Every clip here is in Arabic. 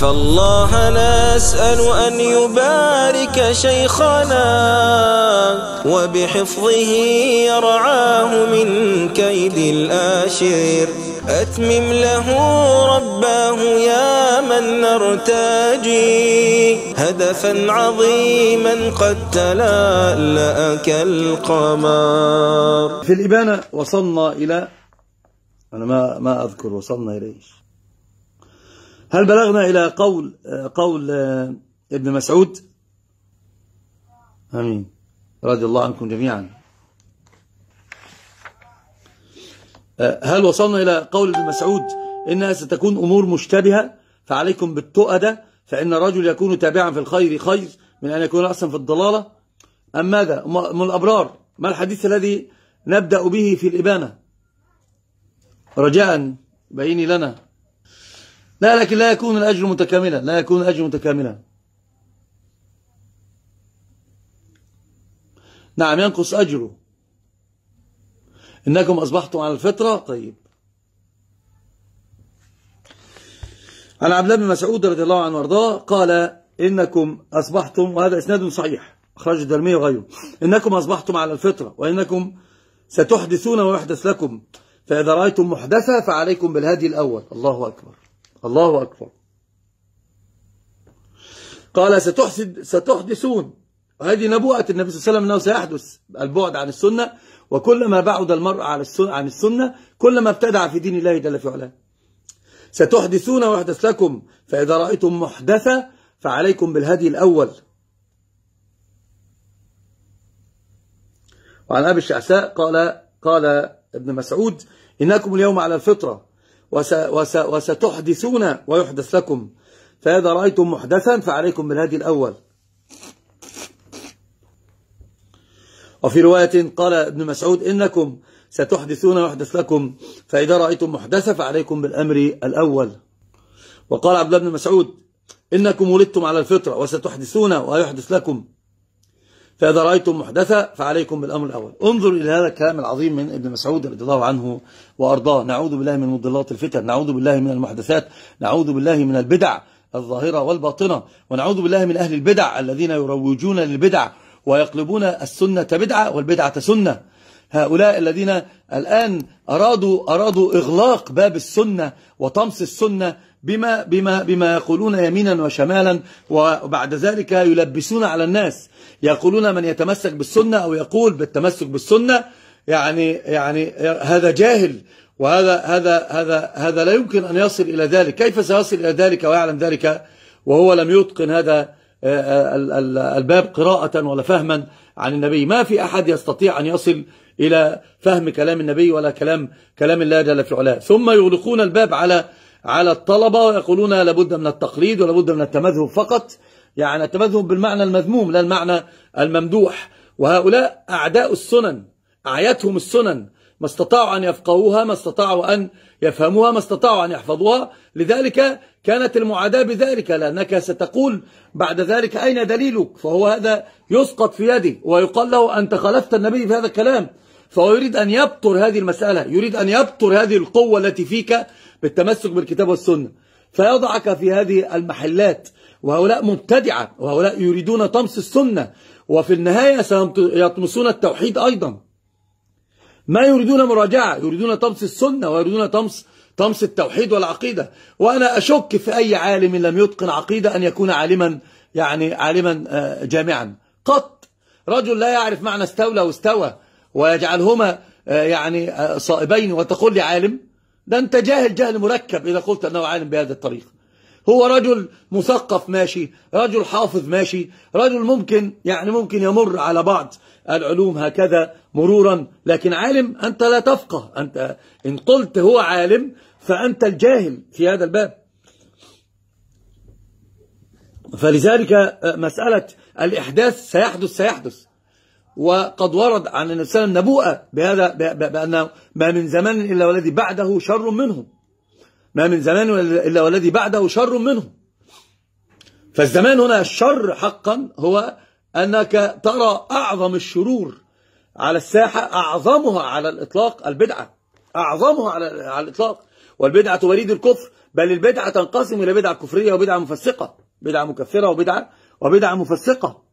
فالله نسأل أن يبارك شيخنا وبحفظه يرعاه من كيد الآشر أتمم له رباه يا من نرتجي هدفا عظيما قد تلألأ كالقمر في الإبانة وصلنا إلى أنا ما ما أذكر وصلنا إليه هل بلغنا إلى قول قول آه، ابن مسعود أمين رضي الله عنكم جميعا آه، هل وصلنا إلى قول ابن مسعود إنها ستكون أمور مشتبهة فعليكم بالتؤدة فإن الرجل يكون تابعا في الخير خير من أن يكون رأسا في الضلالة أم ماذا أم الأبرار ما الحديث الذي نبدأ به في الإبانة رجاء بيني لنا لا لكن لا يكون الأجر متكاملا لا يكون الأجر متكاملا نعم ينقص أجره إنكم أصبحتم على الفطرة طيب عن عبد الله بن مسعود رضي الله عنه وارضاه قال إنكم أصبحتم وهذا إسناد صحيح أخرج الدرمي وغيره إنكم أصبحتم على الفطرة وإنكم ستحدثون ويحدث لكم فإذا رأيتم محدثة فعليكم بالهدي الأول الله أكبر الله أكبر قال ستحسد ستحدثون وهذه نبوءة النبي صلى الله عليه وسلم أنه سيحدث البعد عن السنة وكلما بعد المرء عن السنة عن السنة كلما ابتدع في دين الله جل في علاه ستحدثون ويحدث لكم فإذا رأيتم محدثة فعليكم بالهدي الأول وعن أبي الشعساء قال قال ابن مسعود إنكم اليوم على الفطرة وستحدثون ويحدث لكم فإذا رأيتم محدثا فعليكم بالهدي الأول وفي رواية قال ابن مسعود إنكم ستحدثون ويحدث لكم فإذا رأيتم محدثا فعليكم بالأمر الأول وقال عبد الله بن مسعود إنكم ولدتم على الفطرة وستحدثون ويحدث لكم فإذا رأيتم محدثة فعليكم بالأمر الأول انظر إلى هذا الكلام العظيم من ابن مسعود رضي الله عنه وأرضاه نعوذ بالله من مضلات الفتن نعوذ بالله من المحدثات نعوذ بالله من البدع الظاهرة والباطنة ونعوذ بالله من أهل البدع الذين يروجون للبدع ويقلبون السنة بدعة والبدعة سنة هؤلاء الذين الآن أرادوا, أرادوا إغلاق باب السنة وطمس السنة بما, بما, بما يقولون يمينا وشمالا وبعد ذلك يلبسون على الناس يقولون من يتمسك بالسنة أو يقول بالتمسك بالسنة يعني يعني هذا جاهل وهذا هذا هذا هذا لا يمكن أن يصل إلى ذلك كيف سيصل إلى ذلك ويعلم ذلك وهو لم يتقن هذا آه، آه، الباب قراءة ولا فهما عن النبي ما في أحد يستطيع أن يصل إلى فهم كلام النبي ولا كلام كلام الله جل في علاه ثم يغلقون الباب على على الطلبة ويقولون لابد من التقليد ولابد من التمذهب فقط يعني التمذهب بالمعنى المذموم لا المعنى الممدوح وهؤلاء أعداء السنن أعيتهم السنن ما استطاعوا أن يفقهوها ما استطاعوا أن يفهموها ما استطاعوا أن يحفظوها لذلك كانت المعاداة بذلك لأنك ستقول بعد ذلك أين دليلك فهو هذا يسقط في يده ويقال له أنت خلفت النبي في هذا الكلام فهو يريد أن يبطر هذه المسألة يريد أن يبطر هذه القوة التي فيك بالتمسك بالكتاب والسنة فيضعك في هذه المحلات وهؤلاء مبتدعة وهؤلاء يريدون طمس السنة وفي النهاية سيطمسون التوحيد أيضا ما يريدون مراجعة يريدون طمس السنة ويريدون طمس طمس التوحيد والعقيدة وأنا أشك في أي عالم لم يتقن عقيدة أن يكون عالما يعني عالما آه، جامعا قط رجل لا يعرف معنى استولى واستوى ويجعلهما آه، يعني آه، صائبين وتقول لي عالم ده أنت جاهل جهل مركب إذا قلت أنه عالم بهذا الطريق هو رجل مثقف ماشي رجل حافظ ماشي رجل ممكن يعني ممكن يمر على بعض العلوم هكذا مرورا لكن عالم أنت لا تفقه أنت إن قلت هو عالم فأنت الجاهل في هذا الباب فلذلك آه، مسألة الإحداث سيحدث سيحدث وقد ورد عن النبي صلى الله عليه وسلم نبوءة بهذا بأنه ما من زمان إلا والذي بعده شر منه ما من زمان إلا والذي بعده شر منه فالزمان هنا الشر حقا هو أنك ترى أعظم الشرور على الساحة أعظمها على الإطلاق البدعة أعظمها على الإطلاق والبدعة وليد الكفر بل البدعة تنقسم إلى بدعة كفرية وبدعة مفسقة بدعة مكفرة وبدعة وبدعة مفسقة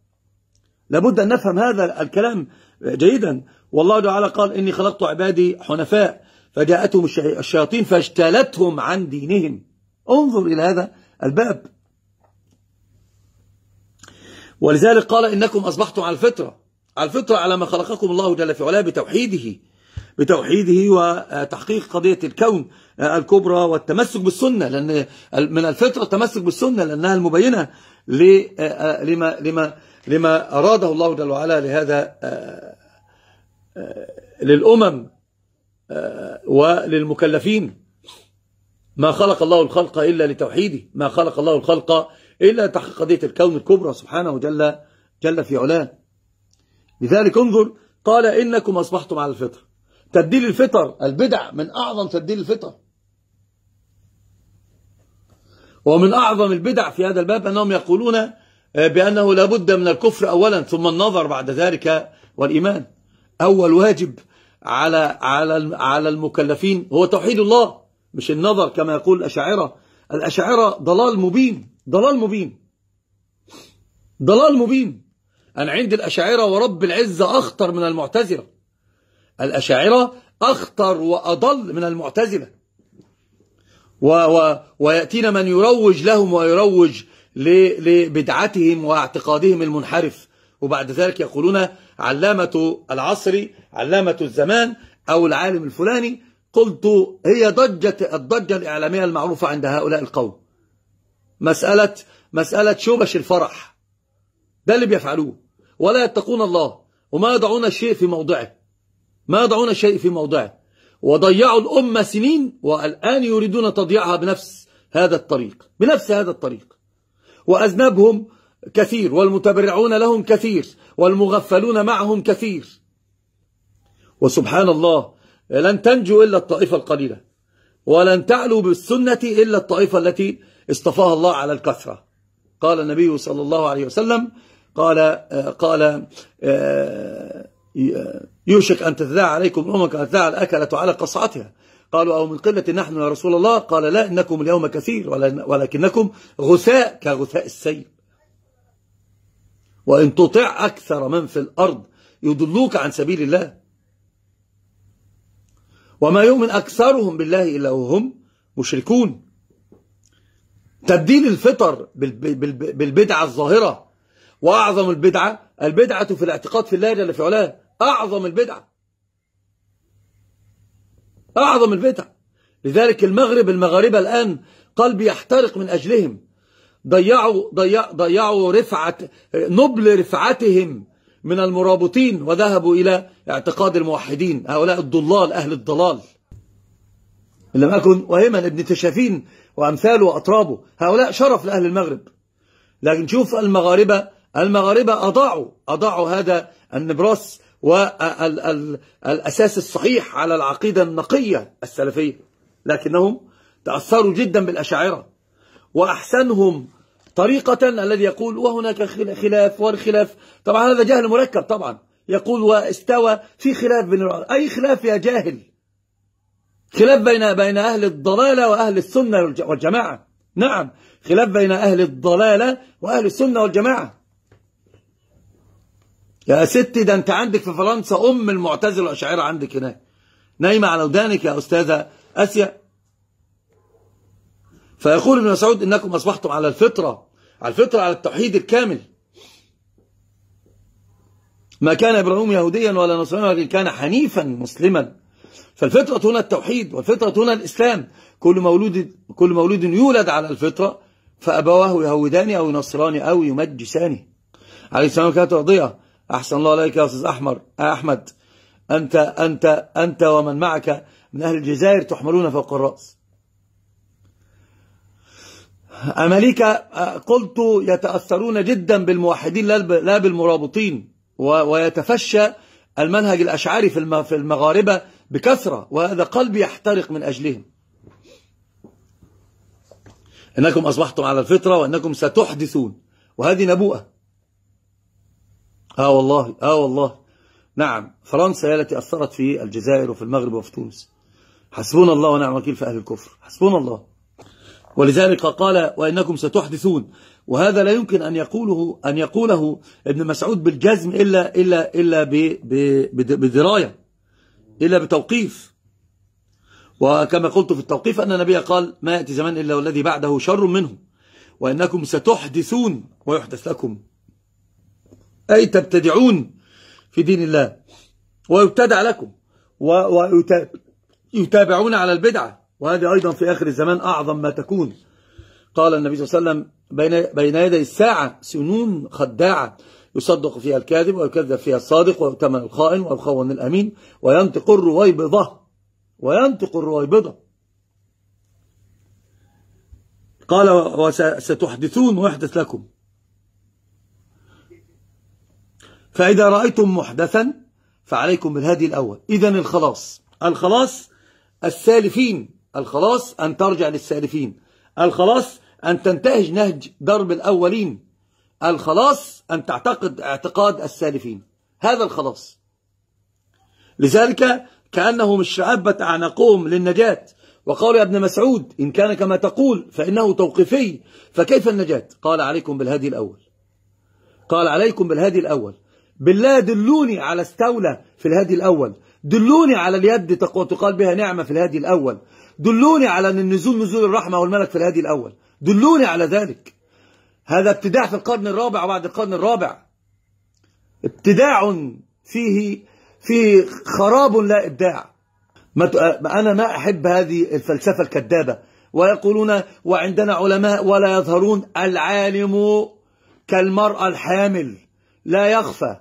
لابد أن نفهم هذا الكلام جيدا والله تعالى قال إني خلقت عبادي حنفاء فجاءتهم الشياطين فاجتالتهم عن دينهم انظر إلى هذا الباب ولذلك قال إنكم أصبحتم على الفطرة على الفطرة على ما خلقكم الله جل في علاه بتوحيده بتوحيده وتحقيق قضية الكون الكبرى والتمسك بالسنة لأن من الفطرة التمسك بالسنة لأنها المبينة لما, لما لما أراده الله جل وعلا لهذا آه، آه، للأمم آه، وللمكلفين ما خلق الله الخلق إلا لتوحيده ما خلق الله الخلق إلا تحقيق قضية الكون الكبرى سبحانه جل, جل في علاه لذلك انظر قال إنكم أصبحتم على الفطر تبديل الفطر البدع من أعظم تبديل الفطر ومن أعظم البدع في هذا الباب أنهم يقولون آه، بأنه لا بد من الكفر أولا ثم النظر بعد ذلك والإيمان أول واجب على على على المكلفين هو توحيد الله مش النظر كما يقول الأشاعرة الأشاعرة ضلال مبين ضلال مبين ضلال مبين أنا عند الأشاعرة ورب العزة أخطر من المعتزلة الأشاعرة أخطر وأضل من المعتزلة و و ويأتينا من يروج لهم ويروج لبدعتهم واعتقادهم المنحرف وبعد ذلك يقولون علامة العصر علامة الزمان أو العالم الفلاني قلت هي ضجة الضجة الإعلامية المعروفة عند هؤلاء القوم مسألة, مسألة شوبش الفرح ده اللي بيفعلوه ولا يتقون الله وما يضعون الشيء في موضعه ما يضعون الشيء في موضعه وضيعوا الأمة سنين والآن يريدون تضييعها بنفس هذا الطريق بنفس هذا الطريق وأذنبهم كثير والمتبرعون لهم كثير والمغفلون معهم كثير وسبحان الله لن تنجو إلا الطائفة القليلة ولن تعلو بالسنة إلا الطائفة التي اصطفاها الله على الكثرة قال النبي صلى الله عليه وسلم قال قال آه، يوشك أن تتذاع عليكم أمك أن تتذاع الأكلة على قصعتها قالوا أو من قلة نحن يا رسول الله قال لا إنكم اليوم كثير ولكنكم غثاء كغثاء السيل وإن تطع أكثر من في الأرض يضلوك عن سبيل الله وما يؤمن أكثرهم بالله إلا وهم مشركون تبديل الفطر بالبدعة الظاهرة وأعظم البدعة البدعة في الاعتقاد في الله جل في علاه أعظم البدعة أعظم البدع لذلك المغرب المغاربة الآن قلبي يحترق من أجلهم ضيعوا, ضيع ضيعوا رفعة نبل رفعتهم من المرابطين وذهبوا إلى اعتقاد الموحدين هؤلاء الضلال أهل الضلال إن لم أكن وهما ابن تشافين وأمثاله وأطرابه هؤلاء شرف لأهل المغرب لكن شوف المغاربة المغاربة أضاعوا أضاعوا هذا النبراس والأساس الصحيح على العقيدة النقية السلفية لكنهم تأثروا جدا بالأشاعرة وأحسنهم طريقة الذي يقول وهناك خلاف والخلاف طبعا هذا جهل مركب طبعا يقول واستوى في خلاف بين أي خلاف يا جاهل خلاف بين بين أهل الضلالة وأهل السنة والجماعة نعم خلاف بين أهل الضلالة وأهل السنة والجماعة يا ستي ده انت عندك في فرنسا ام المعتزله والاشاعره عندك هناك نايمه على ودانك يا استاذه اسيا فيقول ابن مسعود انكم اصبحتم على الفطره على الفطره على التوحيد الكامل ما كان ابراهيم يهوديا ولا نصرانيا ولكن كان حنيفا مسلما فالفطره هنا التوحيد والفطره هنا الاسلام كل مولود كل مولود يولد على الفطره فابواه يهودان او ينصران او يمجسان عليه السلام كانت وضيعه أحسن الله عليك يا أستاذ أحمر آه، أحمد أنت, أنت, أنت ومن معك من أهل الجزائر تحملون فوق الرأس أماليكا آه، قلت يتأثرون جدا بالموحدين لا بالمرابطين ويتفشى المنهج الأشعري في المغاربة بكثرة وهذا قلبي يحترق من أجلهم أنكم أصبحتم على الفطرة وأنكم ستحدثون وهذه نبوءة آه والله آه والله نعم فرنسا هي التي أثرت في الجزائر وفي المغرب وفي تونس حسبنا الله ونعم الوكيل في أهل الكفر حسبنا الله ولذلك قال وإنكم ستحدثون وهذا لا يمكن أن يقوله أن يقوله ابن مسعود بالجزم إلا إلا إلا بدراية إلا بتوقيف وكما قلت في التوقيف أن النبي قال ما يأتي زمان إلا والذي بعده شر منه وإنكم ستحدثون ويحدث لكم أي تبتدعون في دين الله ويبتدع لكم ويتابعون على البدعة وهذه أيضا في آخر الزمان أعظم ما تكون قال النبي صلى الله عليه وسلم بين يدي الساعة سنون خداعة يصدق فيها الكاذب ويكذب فيها الصادق ويؤتمن الخائن ويخون الأمين وينطق الرويبضة وينطق الرويبضة قال وستحدثون ويحدث لكم فإذا رأيتم محدثا فعليكم بالهدي الأول إذا الخلاص الخلاص السالفين الخلاص أن ترجع للسالفين الخلاص أن تنتهج نهج درب الأولين الخلاص أن تعتقد اعتقاد السالفين هذا الخلاص لذلك كأنهم الشعبة أعناقهم للنجاة وقال يا ابن مسعود إن كان كما تقول فإنه توقيفي فكيف النجاة قال عليكم بالهدي الأول قال عليكم بالهدي الأول بالله دلوني على استولى في الهادي الأول دلوني على اليد تقال بها نعمة في الهادي الأول دلوني على أن النزول نزول الرحمة والملك في الهادي الأول دلوني على ذلك هذا ابتداع في القرن الرابع وبعد القرن الرابع ابتداع فيه فيه خراب لا إبداع أنا ما أحب هذه الفلسفة الكذابة ويقولون وعندنا علماء ولا يظهرون العالم كالمرأة الحامل لا يخفى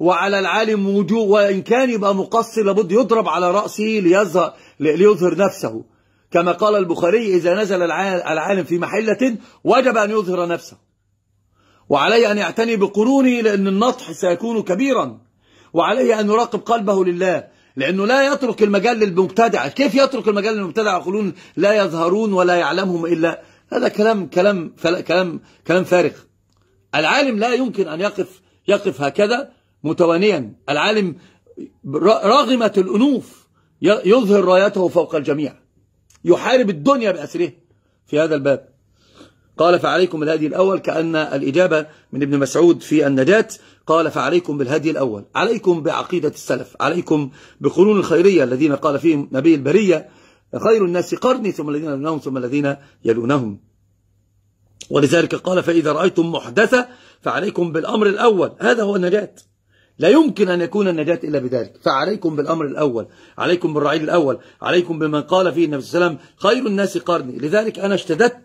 وعلى العالم وجوه وإن كان يبقى مقصر لابد يضرب على رأسه ليظهر, ليظهر نفسه كما قال البخاري إذا نزل العالم في محلة وجب أن يظهر نفسه وعليه أن يعتني بقرونه لأن النطح سيكون كبيرا وعليه أن يراقب قلبه لله لأنه لا يترك المجال للمبتدع كيف يترك المجال للمبتدع يقولون لا يظهرون ولا يعلمهم إلا هذا كلام كلام كلام كلام فارغ العالم لا يمكن أن يقف يقف هكذا متوانيا العالم راغمة الأنوف يظهر رايته فوق الجميع يحارب الدنيا بأسره في هذا الباب قال فعليكم بالهدي الأول كأن الإجابة من ابن مسعود في النجاة قال فعليكم بالهدي الأول عليكم بعقيدة السلف عليكم بقرون الخيرية الذين قال فيهم نبي البرية خير الناس قرني ثم الذين يلونهم ثم الذين يلونهم ولذلك قال فإذا رأيتم محدثة فعليكم بالأمر الأول هذا هو النجاة لا يمكن أن يكون النجاة إلا بذلك فعليكم بالأمر الأول عليكم بالرعيل الأول عليكم بمن قال فيه النبي صلى الله عليه وسلم خير الناس قرني لذلك أنا اشتددت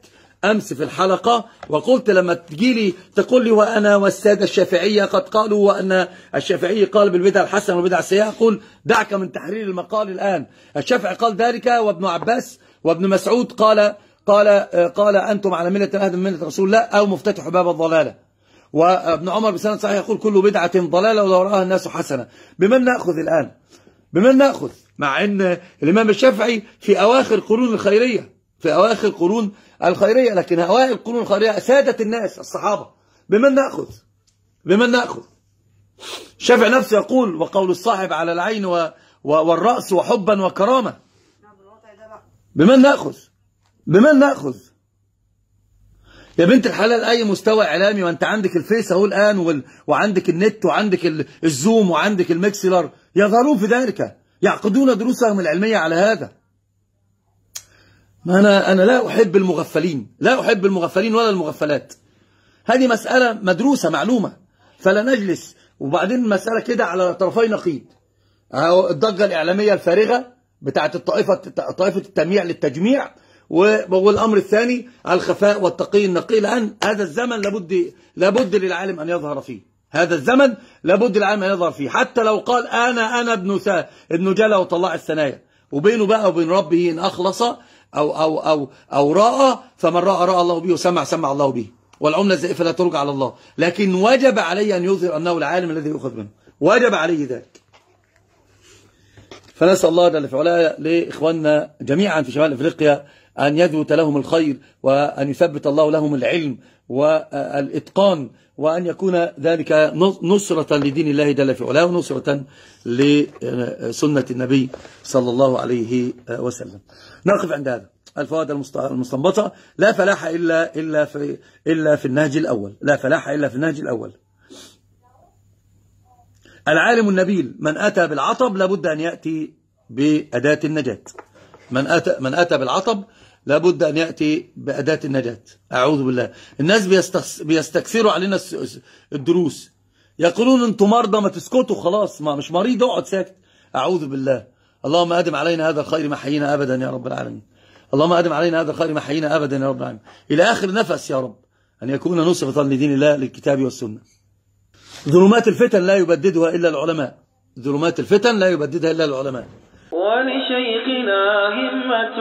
أمس في الحلقة وقلت لما تجيلي تقول لي وأنا والسادة الشافعية قد قالوا وأن الشافعي قال بالبدع الحسن والبدع السيئة قل دعك من تحرير المقال الآن الشافعي قال ذلك وابن عباس وابن مسعود قال قال قال أنتم على ملة أهل من ملة رسول الله أو مفتتح باب الضلالة وابن عمر بسند صحيح يقول كل بدعة ضلالة ولو رآها الناس حسنة بمن نأخذ الآن بمن نأخذ مع أن الإمام الشافعي في أواخر قرون الخيرية في أواخر قرون الخيرية لكن أوائل قرون الخيرية سادت الناس الصحابة بمن نأخذ بمن نأخذ الشافعي نفسه يقول وقول الصاحب على العين و... و... والرأس وحبا وكرامة بمن نأخذ بمن نأخذ يا بنت الحلال اي مستوى اعلامي وانت عندك الفيس اهو الان وال... وعندك النت وعندك الزوم وعندك المكسلر يظهرون في ذلك يعقدون دروسهم العلمية على هذا ما أنا, أنا لا أحب المغفلين لا أحب المغفلين ولا المغفلات هذه مسألة مدروسة معلومة فلا نجلس وبعدين مسألة كده على طرفي نقيض الضجة الإعلامية الفارغة بتاعة الطائفة طائفة التميع للتجميع والأمر الثاني الخفاء والتقي النقي لأن هذا الزمن لابد, لابد للعالم أن يظهر فيه هذا الزمن لابد للعالم أن يظهر فيه حتى لو قال أنا أنا ابن سا ابن جلا وطلع الثنايا وبينه بقى وبين ربه إن أخلص أو, أو, أو, أو رأى فمن رأى رأى الله به وسمع سمع الله به والعملة الزائفة لا ترجع على الله لكن وجب عليه أن يظهر أنه العالم الذي يؤخذ منه وجب عليه ذلك فنسأل الله جل في علاه لإخواننا جميعا في شمال إفريقيا أن يثبت لهم الخير وأن يثبت الله لهم العلم والإتقان وأن يكون ذلك نصرة لدين الله جل في علاه ونصرة لسنة النبي صلى الله عليه وسلم نقف عند هذا الفوائد المستنبطة لا فلاح إلا, إلا, في إلا في النهج الأول لا فلاح إلا في النهج الأول العالم النبيل من أتى بالعطب لابد أن يأتي بأداة النجاة من أتى, من أتى بالعطب لابد أن يأتي بأداة النجاة أعوذ بالله الناس بيستكثروا علينا الدروس يقولون أنتم مرضى ما تسكتوا خلاص ما مش مريض اقعد ساكت أعوذ بالله اللهم أدم علينا هذا الخير ما حيينا أبدا يا رب العالمين اللهم أدم علينا هذا الخير ما حيينا أبدا يا رب العالمين إلى آخر نفس يا رب أن يكون نصرة لدين الله للكتاب والسنة ظلمات الفتن لا يبددها إلا العلماء ظلمات الفتن لا يبددها إلا العلماء ولشيخنا همة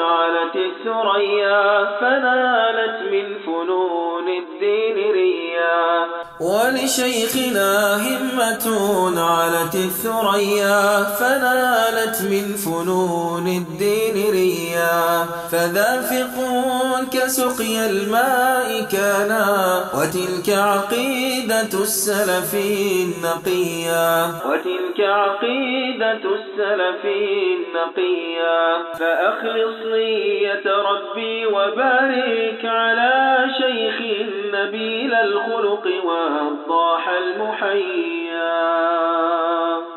علت الثريا فنالت من فنون الدين ريا ولشيخنا همة علت الثريا فنالت من فنون الدين ريا فذافق كسقي الماء كانا وتلك عقيدة السلف النقيا وتلك عقيدة السلف فيه نقيا فأخلص نية ربي وبارك على شيخ نبيل الخلق والضاح المحيا